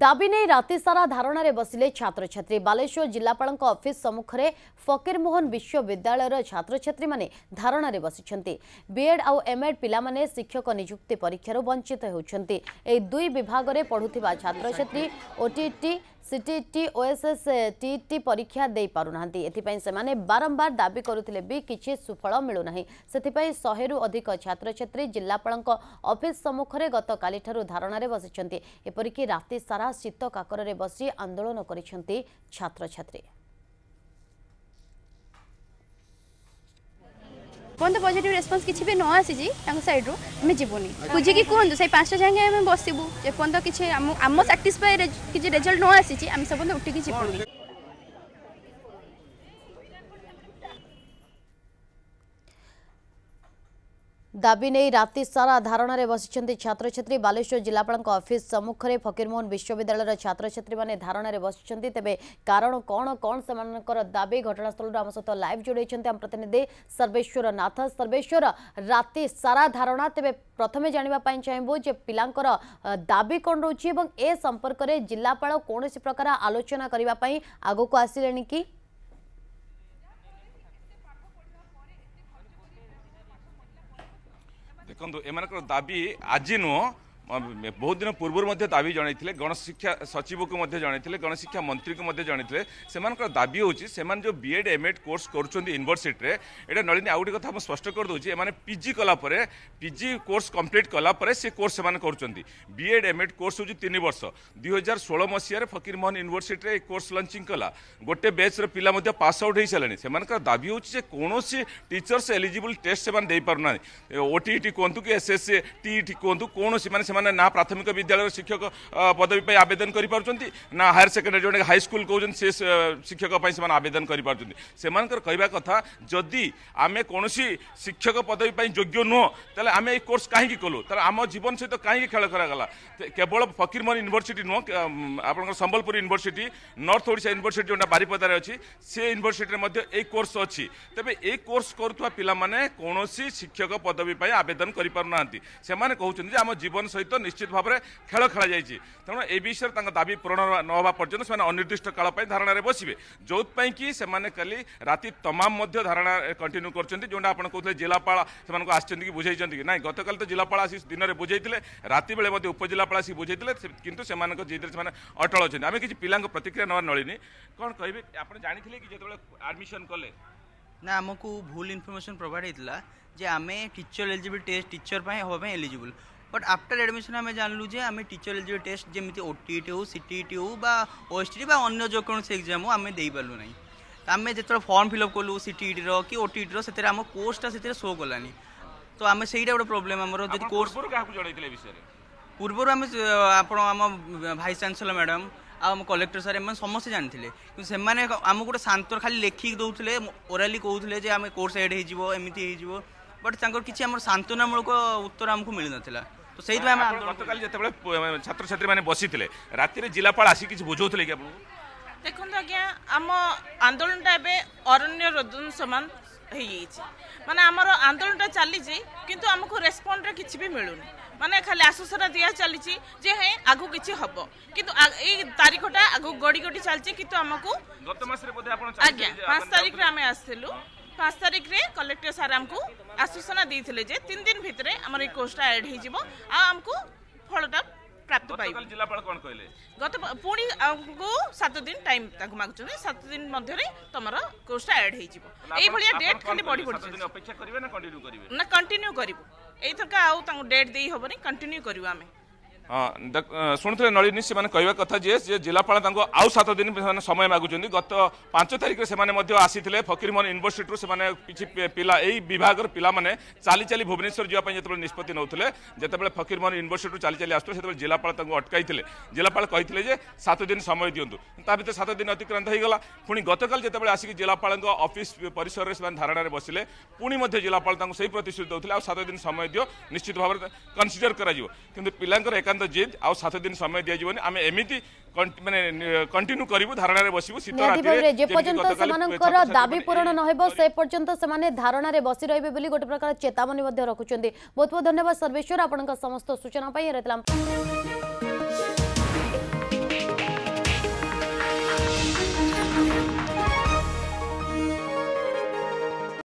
ଦାବି ନେଇ ରାତି ସାରା ଧାରଣାରେ ବସିଲେ ଛାତ୍ରଛାତ୍ରୀ ବାଲେଶ୍ୱର ଜିଲ୍ଲାପାଳଙ୍କ ଅଫିସ୍ ସମ୍ମୁଖରେ ଫକୀରମୋହନ ବିଶ୍ୱବିଦ୍ୟାଳୟର ଛାତ୍ରଛାତ୍ରୀମାନେ ଧାରଣାରେ ବସିଛନ୍ତି ବିଏଡ୍ ଆଉ ଏମ୍ଏଡ୍ ପିଲାମାନେ ଶିକ୍ଷକ ନିଯୁକ୍ତି ପରୀକ୍ଷାରୁ ବଞ୍ଚିତ ହେଉଛନ୍ତି ଏହି ଦୁଇ ବିଭାଗରେ ପଢ଼ୁଥିବା ଛାତ୍ରଛାତ୍ରୀ ଓଟିଇଟି ସିଟିଇଟି ଓଏସ୍ଏସ୍ ଟିଇଟି ପରୀକ୍ଷା ଦେଇପାରୁନାହାନ୍ତି ଏଥିପାଇଁ ସେମାନେ ବାରମ୍ବାର ଦାବି କରୁଥିଲେ ବି କିଛି ସୁଫଳ ମିଳୁନାହିଁ ସେଥିପାଇଁ ଶହେରୁ ଅଧିକ ଛାତ୍ରଛାତ୍ରୀ ଜିଲ୍ଲାପାଳଙ୍କ ଅଫିସ୍ ସମ୍ମୁଖରେ ଗତକାଲିଠାରୁ ଧାରଣାରେ ବସିଛନ୍ତି ଏପରିକି ରାତିସାରା ଶୀତ କାକରରେ ବସି ଆନ୍ଦୋଳନ କରିଛନ୍ତି ଛାତ୍ରଛାତ୍ରୀ পর্যন্ত পজিটিভ রেসপন্স কিছু বি ন আসিছি তাঙ্ক সাইড্রু আমি যাবুনি বুঝিকি কুহতু সেই পাঁচটা যাকে আমি বসবু এপর্যন্ত কিছু আম সাটিসফাই কিছু রেজল্ট ন আসিছি আমি সব উঠিকি যাবুনি दाबी नहीं राति सारा धारण में बस छात्र छी बालेश्वर जिलापा अफिस् सम्मुखें फकीरमोहन विश्वविद्यालय छात्र छी धारण में बस तेज कारण कौन कौन से दाबी घटनास्थल आम सहित लाइव जोड़ प्रतिनिधि सर्वेश्वर नाथ सर्वेश्वर राति सारा धारणा तेज प्रथम जानवाप चाहबू जो पिला दाबी कौन रोचे ए संपर्क में जिलापा कौन सी प्रकार आलोचना करने आगक आसिले कि দেখুন এমনকর দাবি আজি নুহ ବହୁତ ଦିନ ପୂର୍ବରୁ ମଧ୍ୟ ଦାବି ଜଣାଇଥିଲେ ଗଣଶିକ୍ଷା ସଚିବକୁ ମଧ୍ୟ ଜଣାଇଥିଲେ ଗଣଶିକ୍ଷା ମନ୍ତ୍ରୀକୁ ମଧ୍ୟ ଜଣାଇଥିଲେ ସେମାନଙ୍କର ଦାବି ହେଉଛି ସେମାନେ ଯେଉଁ B Ed M Ed course କରୁଛନ୍ତି ୟୁନିଭର୍ସିଟିରେ ଏଇଟା ନଳିନୀ ଆଉ ଗୋଟେ କଥା ମୁଁ ସ୍ପଷ୍ଟ କରିଦେଉଛି ଏମାନେ ପିଜି କଲା ପରେ ପିଜି କୋର୍ସ କମ୍ପ୍ଲିଟ୍ କଲା ପରେ ସେ କୋର୍ସ ସେମାନେ କରୁଛନ୍ତି B Ed M Ed course ହେଉଛି ତିନି ବର୍ଷ ଦୁଇହଜାର ଷୋହଳ ମସିହାରେ ଫକୀରମୋହନ ୟୁନିଭର୍ସିଟିରେ ଏ କୋର୍ସ ଲଞ୍ଚିଂ କଲା ଗୋଟେ ବ୍ୟାଚ୍ର ପିଲା ମଧ୍ୟ ପାସ୍ ଆଉଟ୍ ହୋଇସାରିଲେଣି ସେମାନଙ୍କର ଦାବି ହେଉଛି ଯେ କୌଣସି ଟିଚର୍ସ ଏଲିଜିବୁଲ୍ ଟେଷ୍ଟ ସେମାନେ ଦେଇପାରୁନାହାନ୍ତି ଓଟିଇଟି କୁହନ୍ତୁ କି ଏସ୍ଏସ୍ସି ଟିଇଟି କୁହନ୍ତୁ କୌଣସି ମାନେ ସେମାନେ ନା ପ୍ରାଥମିକ ବିଦ୍ୟାଳୟର ଶିକ୍ଷକ ପଦବୀ ପାଇଁ ଆବେଦନ କରିପାରୁଛନ୍ତି ନା ହାୟାର ସେକେଣ୍ଡାରୀ ଯେଉଁଟାକି ହାଇସ୍କୁଲ କହୁଛନ୍ତି ସେ ଶିକ୍ଷକ ପାଇଁ ସେମାନେ ଆବେଦନ କରିପାରୁଛନ୍ତି ସେମାନଙ୍କର କହିବା କଥା ଯଦି ଆମେ କୌଣସି ଶିକ୍ଷକ ପଦବୀ ପାଇଁ ଯୋଗ୍ୟ ନୁହଁ ତାହେଲେ ଆମେ এই কোর্স কাহিকি কলু তাহলে আমার জীবন সহ কাহিকি খেল করা কেবল ফকিরমোহন ইউনিভর্সিটি নুহ আপনার Sambalpur university north Odisha university যেটা বারিপদার অছি সে ইউনিভর্সিটি মধ্যে এই কোর্স অছি তবে এই কোর্স করুয়া পিলা মানে কোণী শিক্ষক পদবী পাই আবেদন করে পু না সে কুমার যে আমার জীবন সহ সহিত নিশ্চিত ভাবে খেল খেলা যাই তেমন এ বিষয়ে তাঁর দাবি পূরণ নহবা পর্যন্ত সে অনির্দিষ্ট কাল ধারণার বসবে যেপাই কি সে কালি রাতে তমাম মধ্যে ধারণা কন্টিনিউ করছেন যেটা আপনার কৌলে জেলাপাল সে আসছেন কি বুঝাইছেন কি না গতকাল তো জেলাপাল আসি দিনের বুঝাইলে রাতে বেড়ে মধ্যে উপজেলাপাল আসি বুঝাইলে কিন্তু সে জিদে সে অটল অনেক আমি কিছু পিলা প্রতিক্রিয়া নেওয়ার নলিনী কম কে আপনার জাঁথিলে কি যেতবে আডমিশন কলে ନା ଆମକୁ ଭୁଲ ଇନଫର୍ମେସନ୍ ପ୍ରୋଭାଇଡ଼୍ ହେଇଥିଲା ଯେ ଆମେ ଟିଚର୍ ଏଲିଜିବିଲ୍ ଟେଷ୍ଟ ଟିଚର୍ ପାଇଁ ହେବା ପାଇଁ ଏଲିଜିବୁଲ୍ ବଟ୍ ଆଫ୍ଟର୍ ଆଡ଼ମିସନ୍ ଆମେ ଜାଣିଲୁ ଯେ ଆମେ ଟିଚର ଏଲିଜିବିଲିଟି ଟେଷ୍ଟ ଯେମିତି ଓ ଟି ଇ ଟି ହେଉ ସି ଟି ଇ ଟି ହେଉ ବା ଓ ଏସ୍ ଟି ବା ଅନ୍ୟ ଯେକୌଣସି ଏକ୍ଜାମ୍ ହେଉ ଆମେ ଦେଇପାରିଲୁ ନାହିଁ ଆମେ ଯେତେବେଳେ ଫର୍ମ ଫିଲ୍ଅପ୍ କଲୁ ସି ଟି ଇ ଟିର କି ଓ ଟି ଇ ଟିର ସେଥିରେ ଆମ କୋର୍ସଟା ସେଥିରେ ଶୋ କଲାନି ତ ଆମେ ସେଇଟା ଗୋଟେ ପ୍ରୋବ୍ଲେମ୍ ଆମର ଯଦି କୋର୍ସ କାହାକୁ ଜଣାଇଥିଲେ ବିଷୟରେ ପୂର୍ବରୁ ଆମେ ଆପଣ ଆମ ଭାଇସ୍ ଚାନ୍ସେଲର୍ ମ୍ୟାଡ଼ାମ୍ ଆଉ ଆମ କଲେକ୍ଟର ସାର୍ ଏମାନେ ସମସ୍ତେ ଜାଣିଥିଲେ କିନ୍ତୁ ସେମାନେ ଆମକୁ ଗୋଟେ ଶାନ୍ତ ଖାଲି ଲେଖିକି ଦେଉଥିଲେ ଓରାଲି କହୁଥିଲେ ଯେ ଆମେ କୋର୍ସ ଏଡ଼୍ ହେଇଯିବ ଏମିତି ହେଇଯିବ ବଟ୍ ତାଙ୍କର କିଛି ଆମର ସାନ୍ତ୍ୱନାମୂଳକ ଉତ୍ତର ଆମକୁ ମିଳିନଥିଲା ତ ସେଇଥିପାଇଁ ଆମେ ଗତକାଲି ଯେତେବେଳେ ଛାତ୍ରଛାତ୍ରୀମାନେ ବସିଥିଲେ ରାତିରେ ଜିଲ୍ଲାପାଳ ଆସି କିଛି ବୁଝାଉଥିଲେ କି ଆପଣଙ୍କୁ ଦେଖନ୍ତୁ ଆଜ୍ଞା ଆମ ଆନ୍ଦୋଳନଟା ଏବେ ଅରଣ୍ୟ ରୋଦନ ସମାନ ହେଇଯାଇଛି ମାନେ ଆମର ଆନ୍ଦୋଳନଟା ଚାଲିଛି କିନ୍ତୁ ଆମକୁ ରେସ୍ପଣ୍ଡରେ କିଛି ବି ମିଳୁନି ମାନେ ଖାଲି ଆଶ୍ୱାସନା ଦିଆ ଚାଲିଛି ଯେ ହେଁ ଆଗକୁ କିଛି ହବ କିନ୍ତୁ ଏଇ ତାରିଖଟା ଆଗକୁ ଗଡ଼ି ଗଡ଼ି ଚାଲିଛି କିନ୍ତୁ ଆମକୁ ଗତ ମାସରେ ବୋଧେ ଆପଣ ଆଜ୍ଞା ପାଞ୍ଚ ତାରିଖରେ ଆମେ ଆସିଥିଲୁ পাঁচ তারিখে কলেক্টর স্যার আমি আশ্বাসনা দিয়ে যে তিন দিন ভিতরে আমার এই কোর্সটা এড হয়ে আমি ফলটা প্রাপ্ত পাইব জেলাপাল কোণ কইলে গত পুনি আমকু 7 দিন টাইম তাকু মাগুছনি 7 দিন মধ্যরে তোমার কোর্সটা এড হই যাব এই ভলিয়া ডেট খালি বডি পড়ছে 7 দিন অপেক্ষা করিবে না কন্টিনিউ করিবে না কন্টিনিউ করিব এইথরকা আউ তাঙ্কু ডেট দেই হবনি কন্টিনিউ করিব আমি ଶୁଣୁଥିଲେ ନଳିନୀ ସେମାନେ କହିବା କଥା ଯେ ଯେ ଜିଲ୍ଲାପାଳ ତାଙ୍କୁ ଆଉ ସାତ ଦିନ ସେମାନେ ସମୟ ମାଗୁଛନ୍ତି ଗତ ପାଞ୍ଚ ତାରିଖରେ ସେମାନେ ମଧ୍ୟ ଆସିଥିଲେ ଫକୀରମୋହନ ୟୁନିଭର୍ସିଟିରୁ ସେମାନେ କିଛି ପିଲା ଏଇ ବିଭାଗର ପିଲାମାନେ ଚାଲି ଚାଲି ଭୁବନେଶ୍ୱର ଯିବା ପାଇଁ ଯେତେବେଳେ ନିଷ୍ପତ୍ତି ନେଉଥିଲେ ଯେତେବେଳେ ଫକୀରମୋହନ ୟୁନିଭର୍ସିଟିରୁ ଚାଲି ଚାଲି ଆସୁଥିଲେ ସେତେବେଳେ ଜିଲ୍ଲାପାଳ ତାଙ୍କୁ ଅଟକାଇଥିଲେ ଜିଲ୍ଲାପାଳ କହିଥିଲେ ଯେ ସାତ ଦିନ ସମୟ ଦିଅନ୍ତୁ ତା ଭିତରେ ସାତ ଦିନ ଅତିକ୍ରାନ୍ତ ହୋଇଗଲା ପୁଣି ଗତକାଲି ଯେତେବେଳେ ଆସିକି ଜିଲ୍ଲାପାଳଙ୍କ ଅଫିସ୍ ପରିସରରେ ସେମାନେ ଧାରଣାରେ ବସିଲେ ପୁଣି ମଧ୍ୟ ଜିଲ୍ଲାପାଳ ତାଙ୍କୁ ସେହି ପ୍ରତିଶ୍ରୁତି ଦେଉଥିଲେ ଆଉ ସାତ ଦିନ ସମୟ ଦିଅ ନିଶ୍ଚିତ ଭାବରେ କନସିଡର କରାଯିବ କିନ୍ତୁ ପିଲାଙ୍କର ଏକାନ୍ତ একান্ত জিদ আউ সাত দিন সময় দিয়া যাবনি আমি এমিতি মানে কন্টিনিউ করিবু ধারণারে বসিবু শীত রাতিরে যে পর্যন্ত সেমানଙ୍କର দাবি পূরণ নহব সে পর্যন্ত সেমানে ধারণারে বসি রহিবে বলি গোটে প্রকার চেতাবনী মধ্যে রাখুচন্তি বহুত বহুত ধন্যবাদ সর্বেশ্বর আপনক সমস্ত সূচনা পাই রেতলাম